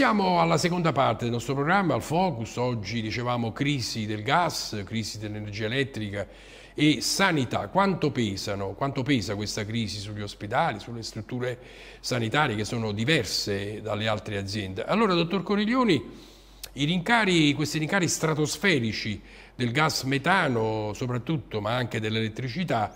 Siamo alla seconda parte del nostro programma, al Focus. Oggi dicevamo crisi del gas, crisi dell'energia elettrica e sanità. Quanto pesano? Quanto pesa questa crisi sugli ospedali, sulle strutture sanitarie che sono diverse dalle altre aziende? Allora, dottor Coriglioni, rincari, questi rincari stratosferici del gas metano soprattutto, ma anche dell'elettricità,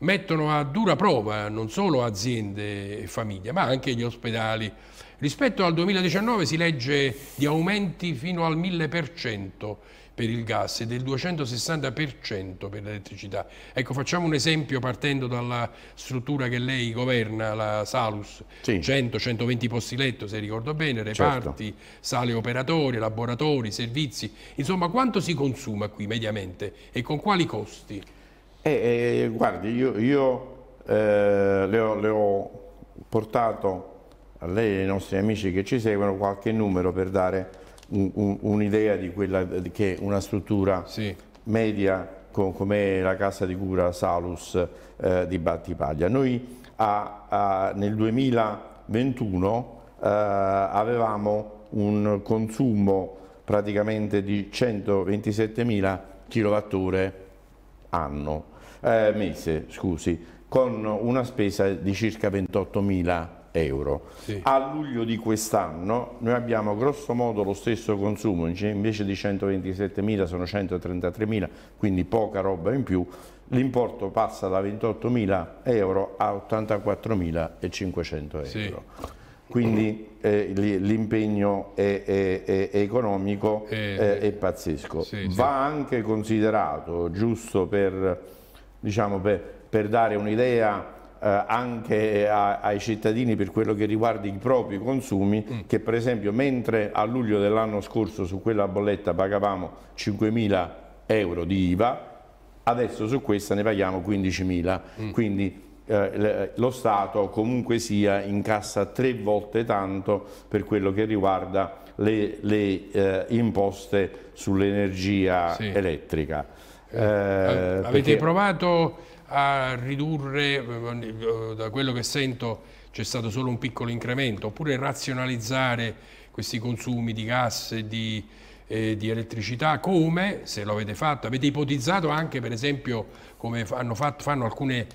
mettono a dura prova non solo aziende e famiglie, ma anche gli ospedali Rispetto al 2019 si legge di aumenti fino al 1000% per il gas e del 260% per l'elettricità. Ecco, facciamo un esempio partendo dalla struttura che lei governa, la Salus, sì. 100-120 posti letto, se ricordo bene, certo. reparti, certo. sale operatori, laboratori, servizi. Insomma, quanto si consuma qui mediamente e con quali costi? Eh, eh, guardi, io, io eh, le, ho, le ho portato a lei e ai nostri amici che ci seguono qualche numero per dare un'idea un, un di quella che è una struttura sì. media come la casa di cura Salus eh, di Battipaglia. Noi a, a, nel 2021 eh, avevamo un consumo praticamente di 127.000 kWh anno, eh, mese, scusi, con una spesa di circa 28.000 kWh euro. Sì. A luglio di quest'anno noi abbiamo grosso modo lo stesso consumo, invece di 127.000 sono 133.000, quindi poca roba in più, l'importo passa da 28.000 euro a 84.500 euro. Sì. Quindi eh, l'impegno è, è, è economico e eh, eh, pazzesco. Sì, Va anche considerato, giusto per, diciamo, per, per dare un'idea eh, anche a, ai cittadini per quello che riguarda i propri consumi mm. che per esempio mentre a luglio dell'anno scorso su quella bolletta pagavamo 5.000 euro di IVA adesso su questa ne paghiamo 15.000 mm. quindi eh, lo Stato comunque sia incassa tre volte tanto per quello che riguarda le, le eh, imposte sull'energia sì. elettrica. Eh, eh, Avete perché... provato a ridurre, eh, eh, da quello che sento c'è stato solo un piccolo incremento, oppure razionalizzare questi consumi di gas e di, eh, di elettricità, come, se lo avete fatto, avete ipotizzato anche per esempio come hanno fatto, fanno alcune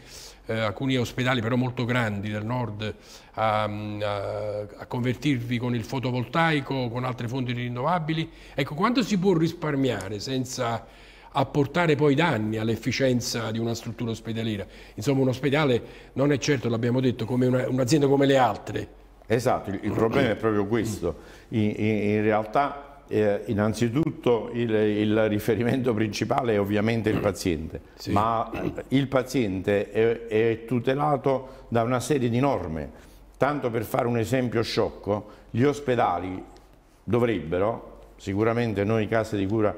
eh, alcuni ospedali però molto grandi del nord a, mm, a, a, convertirvi con il fotovoltaico, con altre fonti rinnovabili. Ecco, quanto si può risparmiare senza a portare poi danni all'efficienza di una struttura ospedaliera. Insomma un ospedale non è certo, l'abbiamo detto, come un'azienda come le altre. Esatto, il, il problema è proprio questo. in, in, in realtà eh, innanzitutto il, il, riferimento principale è ovviamente il paziente, sì. ma eh, il paziente è, è, tutelato da una serie di norme. Tanto per fare un esempio sciocco, gli ospedali dovrebbero, sicuramente noi case di cura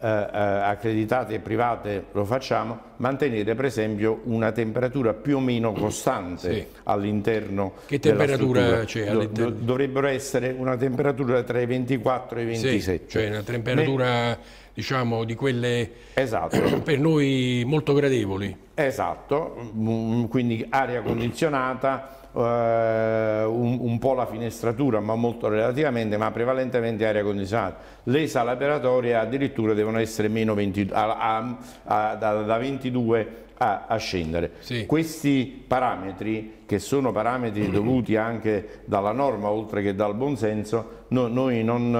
eh, eh, accreditate e private lo facciamo, mantenere per esempio una temperatura più o meno costante sì. all'interno Che temperatura c'è all'interno? dovrebbero essere una temperatura tra i 24 e i 27. Sì, cioè una temperatura... Ne diciamo di quelle esatto. per noi molto gradevoli. Esatto, mm, quindi aria condizionata, eh, un, un, po' la finestratura, ma molto relativamente, ma prevalentemente aria condizionata. Le sale operatorie addirittura devono essere meno 20, a, a, a, da, da 22 22 a, a scendere. Sì. Questi parametri, che sono parametri dovuti anche dalla norma oltre che dal buonsenso, no, noi non,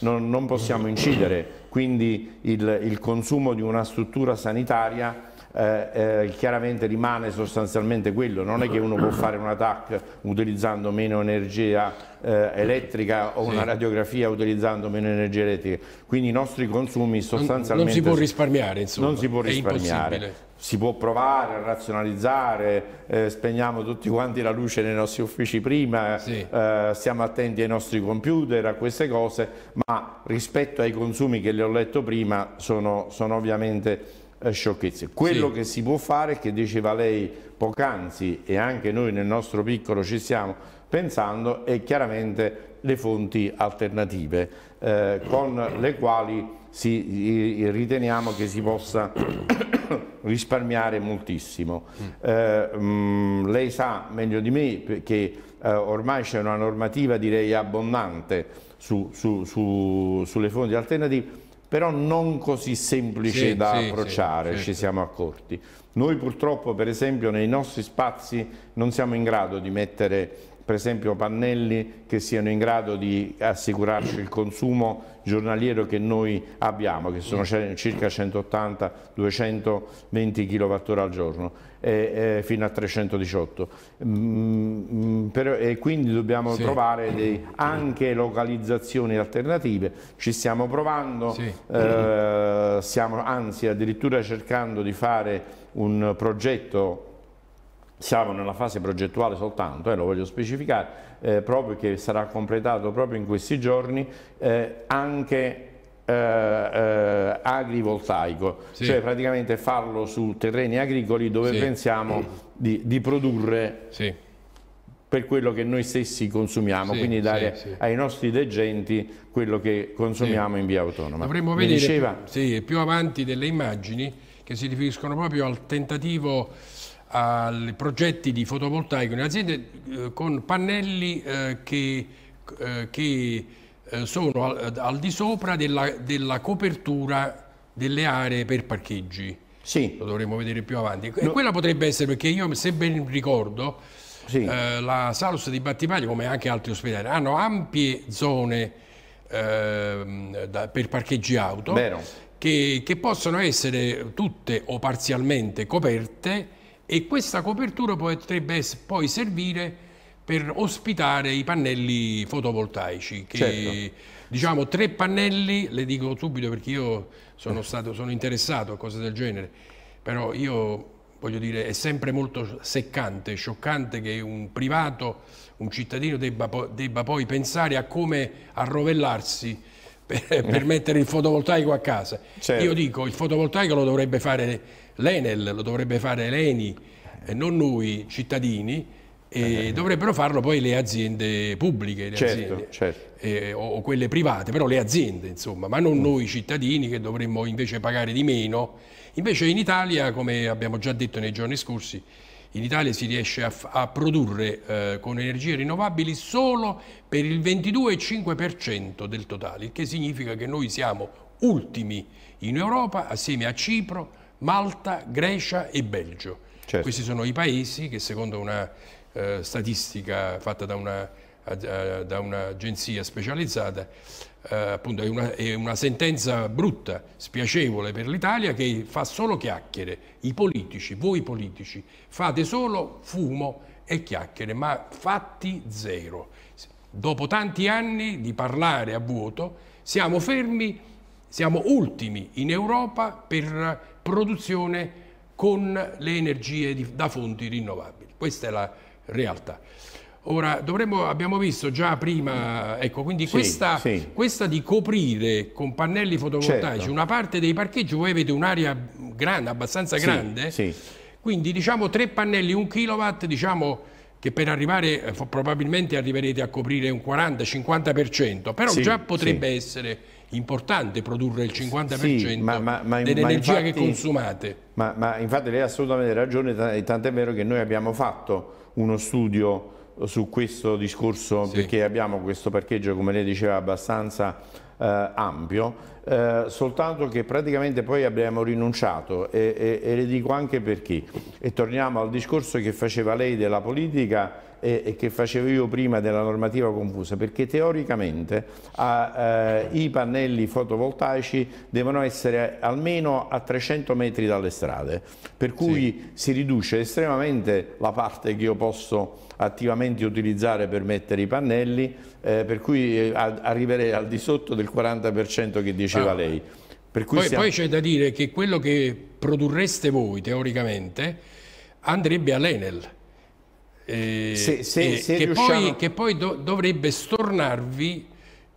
non, non, possiamo incidere, quindi il, il consumo di una struttura sanitaria eh, eh, chiaramente rimane sostanzialmente quello, non è che uno può fare un attack utilizzando meno energia eh, elettrica o sì. una radiografia utilizzando meno energia elettrica, quindi i nostri consumi sostanzialmente... Non, non si può risparmiare insomma, non si può risparmiare. Si può provare a razionalizzare, eh, spegniamo tutti quanti la luce nei nostri uffici prima, sì. eh, stiamo attenti ai nostri computer, a queste cose, ma rispetto ai consumi che le ho letto prima sono, sono ovviamente eh, sciocchezze. Quello sì. che si può fare, che diceva lei poc'anzi e anche noi nel nostro piccolo ci stiamo pensando, è chiaramente le fonti alternative eh, con le quali si, riteniamo che si possa risparmiare moltissimo. Mm. Eh, mh, mm, lei sa meglio di me che eh, ormai c'è una normativa direi abbondante su, su, su, sulle fonti alternative però non così semplice sì, da sì, approcciare, sì, certo. ci siamo accorti. Noi purtroppo per esempio nei nostri spazi non siamo in grado di mettere per esempio pannelli che siano in grado di assicurarci il consumo giornaliero che noi abbiamo, che sono circa 180-220 kWh al giorno, e, e fino a 318. Mm, mm per, e quindi dobbiamo sì. trovare dei, anche localizzazioni alternative, ci stiamo provando, sì. eh, stiamo anzi addirittura cercando di fare un progetto siamo nella fase progettuale soltanto, eh, lo voglio specificare, eh, proprio che sarà completato proprio in questi giorni eh, anche eh, eh, agrivoltaico, sì. cioè praticamente farlo su terreni agricoli dove sì. pensiamo di, di produrre sì. per quello che noi stessi consumiamo, quindi dare ai nostri degenti quello che consumiamo in via autonoma. Dovremmo vedere diceva... più, più avanti delle immagini che si riferiscono proprio al tentativo ai progetti di fotovoltaico in aziende eh, con pannelli eh, che, eh, che eh, sono al, al, di sopra della, della, copertura delle aree per parcheggi. Sì. Lo dovremmo vedere più avanti. No. E quella potrebbe essere, perché io se ben ricordo, sì. Eh, la Salus di Battipaglio, come anche altri ospedali, hanno ampie zone ehm, da, per parcheggi auto che, che, possono essere tutte o parzialmente coperte e questa copertura potrebbe poi servire per ospitare i pannelli fotovoltaici che certo. diciamo tre pannelli le dico subito perché io sono, stato, sono interessato a cose del genere però io voglio dire, è sempre molto seccante, scioccante che un privato, un cittadino debba, debba poi pensare a come arrovellarsi per, per, mettere il fotovoltaico a casa. Certo. Io dico il fotovoltaico lo dovrebbe fare l'Enel, lo dovrebbe fare l'Eni, eh, non noi cittadini, e eh, eh. dovrebbero farlo poi le aziende pubbliche le certo, aziende, certo. Eh, o, o, quelle private, però le aziende insomma, ma non mm. noi cittadini che dovremmo invece pagare di meno. Invece in Italia, come abbiamo già detto nei giorni scorsi, in Italia si riesce a, a produrre eh, con energie rinnovabili solo per il 22,5% del totale, il che significa che noi siamo ultimi in Europa assieme a Cipro, Malta, Grecia e Belgio. Certo. Questi sono i paesi che secondo una eh, statistica fatta da un'agenzia una specializzata eh, appunto è una, è una, sentenza brutta, spiacevole per l'Italia che fa solo chiacchiere. I politici, voi politici, fate solo fumo e chiacchiere, ma fatti zero. Dopo tanti anni di parlare a vuoto, siamo fermi, siamo ultimi in Europa per produzione con le energie di, da fonti rinnovabili. Questa è la realtà. Ora, dovremmo, abbiamo visto già prima, ecco, quindi sì, questa, sì. questa, di coprire con pannelli fotovoltaici certo. una parte dei parcheggi, voi avete un'area grande, abbastanza sì, grande, quindi diciamo tre pannelli, un kilowatt, diciamo che per arrivare, eh, probabilmente arriverete a coprire un 40-50%, però già potrebbe essere importante produrre il 50% dell'energia che consumate. Ma, ma infatti lei ha assolutamente ragione, tant'è vero che noi abbiamo fatto uno studio su questo discorso sì. perché abbiamo questo parcheggio, come lei diceva, abbastanza eh, ampio eh, soltanto che praticamente poi abbiamo rinunciato e, e, e, le dico anche perché. E torniamo al discorso che faceva lei della politica e, e che facevo io prima della normativa confusa, perché teoricamente a, eh, i pannelli fotovoltaici devono essere almeno a 300 metri dalle strade, per cui sì. si riduce estremamente la parte che io posso attivamente utilizzare per mettere i pannelli, eh, per cui eh, arriverei al di sotto del 40% che dice diceva ah. lei. poi, siamo... poi c'è da dire che quello che produrreste voi teoricamente andrebbe all'Enel. Eh, se, se, eh, se che, riusciamo... poi, che, poi, do, dovrebbe stornarvi,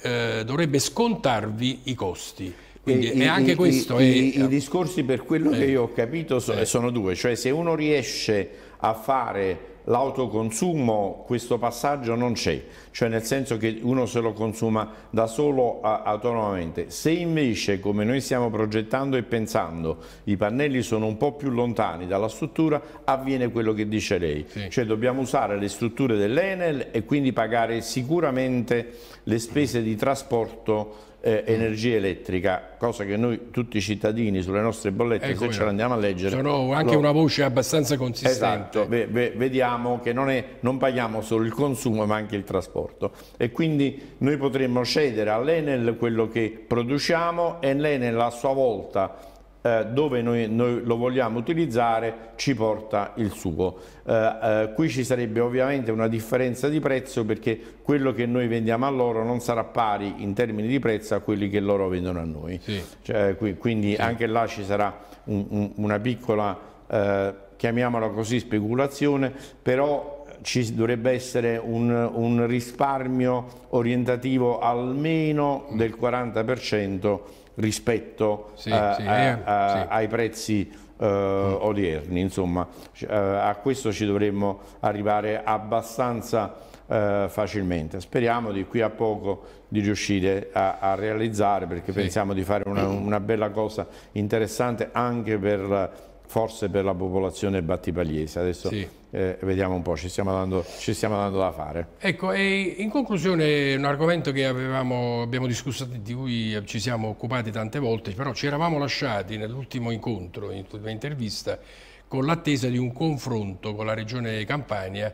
eh, dovrebbe scontarvi i costi. Quindi e, eh, anche i, questo i, è... I, discorsi per quello eh. che io ho capito sono, eh. sono due, cioè se uno riesce a fare l'autoconsumo questo passaggio non c'è, cioè nel senso che uno se lo consuma da solo autonomamente. Se invece, come noi stiamo progettando e pensando, i pannelli sono un po' più lontani dalla struttura, avviene quello che dice lei, sì. cioè dobbiamo usare le strutture dell'Enel e quindi pagare sicuramente le spese di trasporto eh, energia elettrica, cosa che noi tutti i cittadini sulle nostre bollette, ecco se io. ce l'andiamo a leggere... Sono anche lo... una voce abbastanza consistente. Esatto, ve ve vediamo che non, è, non, paghiamo solo il consumo ma anche il trasporto e quindi noi potremmo cedere all'Enel quello che produciamo e l'Enel a sua volta eh, dove noi, noi, lo vogliamo utilizzare ci porta il suo. Eh, eh, qui ci sarebbe ovviamente una differenza di prezzo perché quello che noi vendiamo a loro non sarà pari in termini di prezzo a quelli che loro vendono a noi. Sì. Cioè, qui, quindi sì. anche là ci sarà un, un, una piccola, eh, chiamiamola così, speculazione, però ci dovrebbe essere un, un risparmio orientativo almeno del 40% rispetto sì, a, eh, sì, a, eh, a, eh, sì. ai prezzi eh, mm. odierni. Insomma, a questo ci dovremmo arrivare abbastanza eh, facilmente. Speriamo di qui a poco di riuscire a, a realizzare perché pensiamo di fare una, una, bella cosa interessante anche per forse per la popolazione battipagliese. Adesso sì eh, vediamo un po', ci stiamo, dando, ci stiamo dando da fare. Ecco, e in conclusione un argomento che avevamo, abbiamo discusso, di cui ci siamo occupati tante volte, però ci eravamo lasciati nell'ultimo incontro, in un'ultima intervista, con l'attesa di un confronto con la regione Campania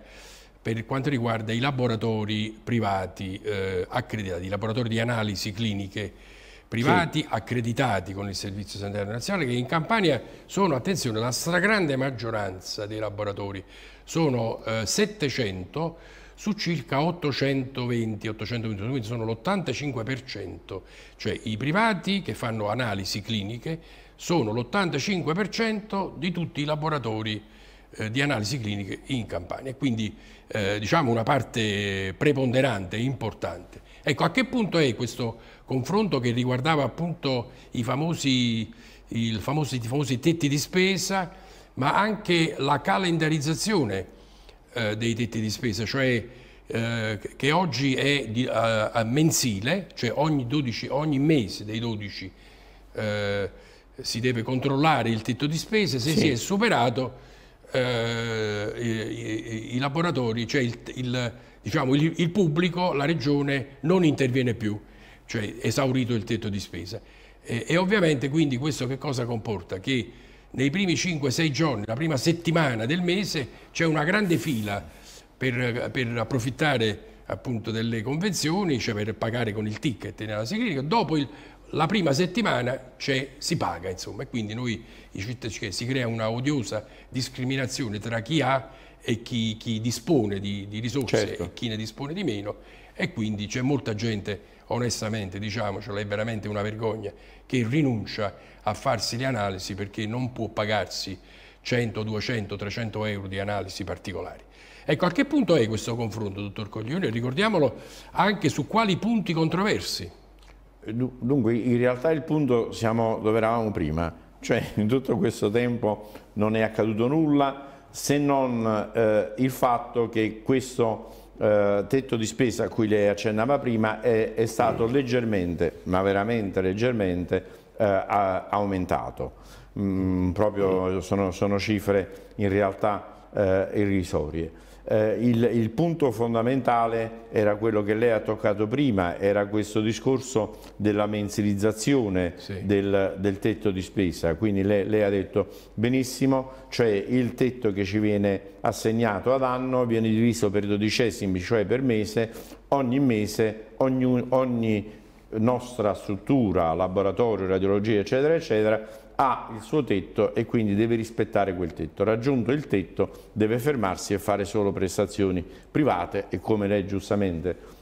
per quanto riguarda i laboratori privati eh, accreditati, i laboratori di analisi cliniche privati sì. accreditati con il Servizio Sanitario Nazionale che in Campania sono, attenzione, la stragrande maggioranza dei laboratori, sono eh, 700 su circa 820, 820 quindi sono l'85%, cioè i privati che fanno analisi cliniche sono l'85% di tutti i laboratori eh, di analisi cliniche in Campania, quindi eh, diciamo una parte preponderante importante. Ecco, a che punto è questo confronto che riguardava appunto i famosi, famosi, i famosi tetti di spesa, ma anche la calendarizzazione eh, dei tetti di spesa, cioè eh, che oggi è di, a, eh, a mensile, cioè ogni, 12, ogni, mese dei 12 eh, si deve controllare il tetto di spesa, se sì. si è superato eh, i, i, laboratori, cioè il, il, diciamo, il, il pubblico, la regione non interviene più cioè esaurito il tetto di spesa. E, e ovviamente quindi questo che cosa comporta? Che nei primi 5-6 giorni, la prima settimana del mese, c'è una grande fila per, per approfittare appunto delle convenzioni, cioè per pagare con il ticket nella segreteria, dopo il, la prima settimana si paga, insomma, e quindi noi, cioè si crea una odiosa discriminazione tra chi ha e chi, chi dispone di, di risorse certo. e chi ne dispone di meno e quindi c'è molta gente, onestamente diciamocelo, è veramente una vergogna, che rinuncia a farsi le analisi perché non può pagarsi 100, 200, 300 euro di analisi particolari. Ecco, a che punto è questo confronto, dottor Coglione? Ricordiamolo anche su quali punti controversi. Dunque, in realtà il punto siamo dove eravamo prima, cioè in tutto questo tempo non è accaduto nulla, se non eh, il fatto che questo eh, tetto di spesa a cui lei accennava prima è, è stato leggermente, ma veramente leggermente, eh, aumentato. Mm, proprio sono, sono, cifre in realtà eh, irrisorie eh, il, il, punto fondamentale era quello che lei ha toccato prima, era questo discorso della mensilizzazione sì. del, del, tetto di spesa, quindi lei, lei, ha detto benissimo, cioè il tetto che ci viene assegnato ad anno viene diviso per dodicesimi, cioè per mese, ogni mese ogni, ogni nostra struttura, laboratorio, radiologia eccetera eccetera ha il suo tetto e quindi deve rispettare quel tetto. Raggiunto il tetto deve fermarsi e fare solo prestazioni private e come lei giustamente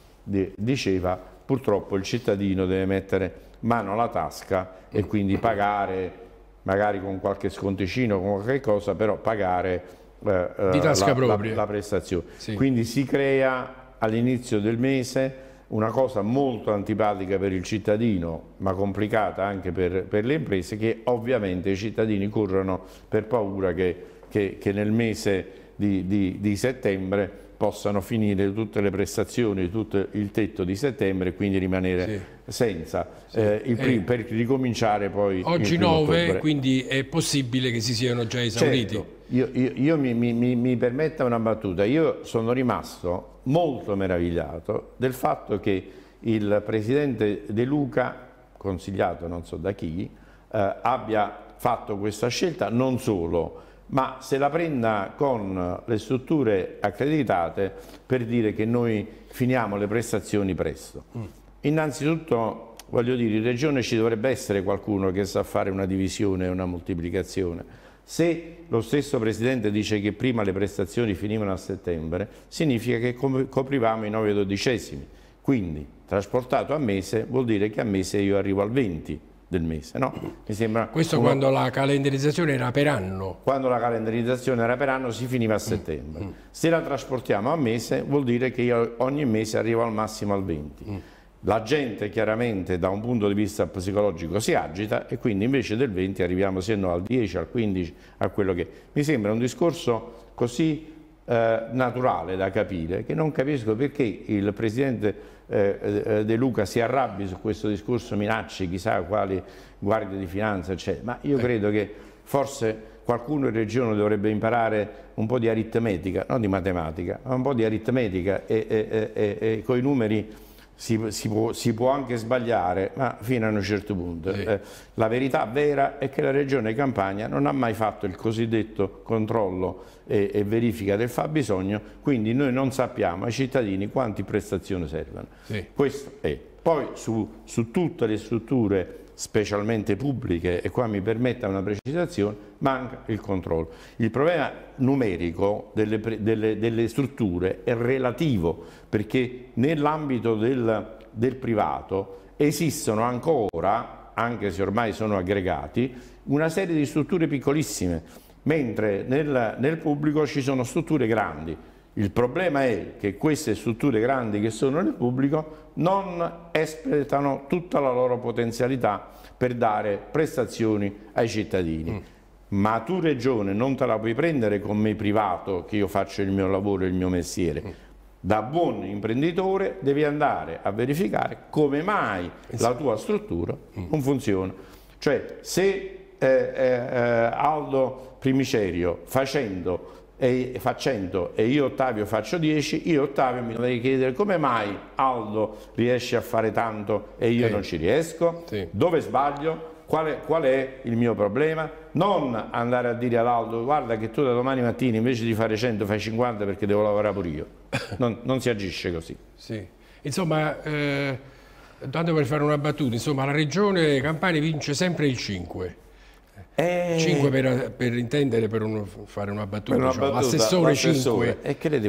diceva, purtroppo il cittadino deve mettere mano alla tasca e quindi pagare magari con qualche sconticino, con qualche cosa, però pagare eh, eh la, la, la, prestazione. Sì. Quindi si crea all'inizio del mese una cosa molto antipatica per il cittadino, ma complicata anche per, per le imprese, che ovviamente i cittadini corrono per paura che, che, che nel mese di, di, di settembre possano finire tutte le prestazioni, tutto il tetto di settembre e quindi rimanere sì. senza, sì. Eh, eh. primo, per ricominciare poi... Oggi 9, ottobre. quindi è possibile che si siano già certo. esauriti. Certo. Io, io, io mi, mi, mi, mi permetta una battuta, io sono rimasto molto meravigliato del fatto che il presidente De Luca, consigliato non so da chi, eh, abbia fatto questa scelta non solo ma se la prenda con le strutture accreditate per dire che noi finiamo le prestazioni presto. Mm. Innanzitutto, voglio dire, in Regione ci dovrebbe essere qualcuno che sa fare una divisione e una moltiplicazione. Se lo stesso Presidente dice che prima le prestazioni finivano a settembre, significa che coprivamo i 9 dodicesimi. Quindi, trasportato a mese, vuol dire che a mese io arrivo al 20 del mese. No? Mi sembra Questo uno... quando la calendarizzazione era per anno? Quando la calendarizzazione era per anno si finiva a settembre. Mm. Se la trasportiamo a mese vuol dire che io ogni mese arrivo al massimo al 20. Mm. La gente chiaramente da un punto di vista psicologico si agita e quindi invece del 20 arriviamo se no al 10, al 15, a quello che... Mi sembra un discorso così eh, naturale da capire, che non capisco perché il Presidente eh, eh, De Luca si arrabbi su questo discorso, minacci chissà quali guardie di finanza, eccetera. ma io eh. credo che forse qualcuno in regione dovrebbe imparare un po' di aritmetica, non di matematica, ma un po' di aritmetica e, e, e, e con i numeri si, si, può, si, può, anche sbagliare, ma fino a un certo punto. Sì. Eh, la verità vera è che la Regione Campania non ha mai fatto il cosiddetto controllo e, e verifica del fabbisogno, quindi noi non sappiamo ai cittadini quante prestazioni servono. Sì. Questo è. Poi su, su tutte le strutture specialmente pubbliche, e qua mi permetta una precisazione, manca il controllo. Il problema numerico delle, delle, delle strutture è relativo, perché nell'ambito del, del privato esistono ancora, anche se ormai sono aggregati, una serie di strutture piccolissime, mentre nel, nel pubblico ci sono strutture grandi il problema è che queste strutture grandi che sono nel pubblico non espletano tutta la loro potenzialità per dare prestazioni ai cittadini. Mm. Ma tu regione non te la puoi prendere con me privato che io faccio il mio lavoro e il mio mestiere. Mm da buon imprenditore devi andare a verificare come mai esatto. la tua struttura mm. non funziona. Cioè se eh, eh, eh Aldo Primicerio facendo e fa 100 e io Ottavio faccio 10, io Ottavio mi dovrei chiedere come mai Aldo riesce a fare tanto e io sì. non ci riesco, sì. dove sbaglio, qual è, qual è, il mio problema, non andare a dire ad Aldo guarda che tu da domani mattina invece di fare 100 fai 50 perché devo lavorare pure io, non, non si agisce così. Sì. Insomma, eh, tanto per fare una battuta, insomma la regione Campania vince sempre il 5 eh, 5 per, per intendere, per uno, fare una battuta, una diciamo, battuta l'assessore 5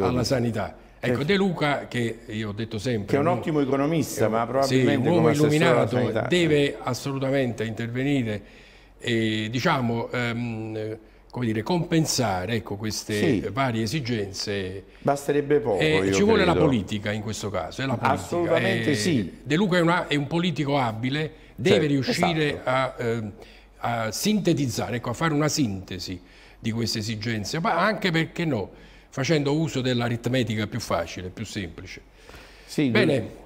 alla sanità. Ecco, De Luca, che io ho detto sempre... Che è un ottimo economista, è, ma probabilmente sì, un uomo illuminato, deve assolutamente intervenire e, diciamo, um, come dire, compensare ecco, queste sì. varie esigenze. Basterebbe poco. Eh, ci credo. vuole la politica in questo caso. Politica. Assolutamente eh, sì. De Luca è, una, è, un politico abile, deve cioè, riuscire esatto. a... Eh, a sintetizzare, ecco, a fare una sintesi di queste esigenze, ma anche perché no, facendo uso dell'aritmetica più facile, più semplice. Sì, Bene.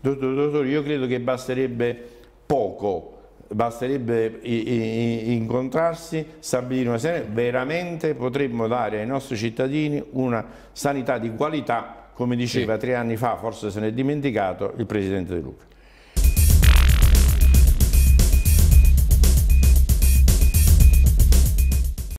Dottor, dottor, io credo che basterebbe poco, basterebbe incontrarsi, stabilire una serie, veramente potremmo dare ai nostri cittadini una sanità di qualità, come diceva sì. tre anni fa, forse se ne è dimenticato, il Presidente De Luca.